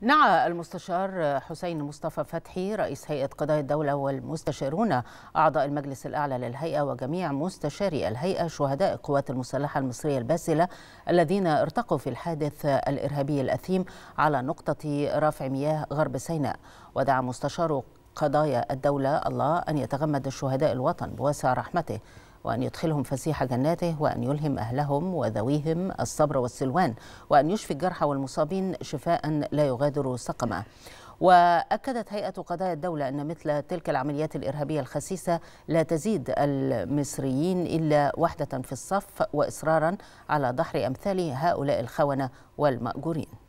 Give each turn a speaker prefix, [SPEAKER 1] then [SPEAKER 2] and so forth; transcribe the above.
[SPEAKER 1] نعى المستشار حسين مصطفى فتحي رئيس هيئة قضاء الدولة والمستشارون أعضاء المجلس الأعلى للهيئة وجميع مستشاري الهيئة شهداء القوات المسلحة المصرية الباسلة الذين ارتقوا في الحادث الإرهابي الأثيم على نقطة رفع مياه غرب سيناء ودعا مستشار قضايا الدولة الله أن يتغمد الشهداء الوطن بواسع رحمته وأن يدخلهم فسيح جناته وأن يلهم أهلهم وذويهم الصبر والسلوان وأن يشفي الجرحى والمصابين شفاء لا يغادر سقما وأكدت هيئة قضايا الدولة أن مثل تلك العمليات الإرهابية الخسيسة لا تزيد المصريين إلا وحدة في الصف وإصرارا على دحر أمثال هؤلاء الخونة والمأجورين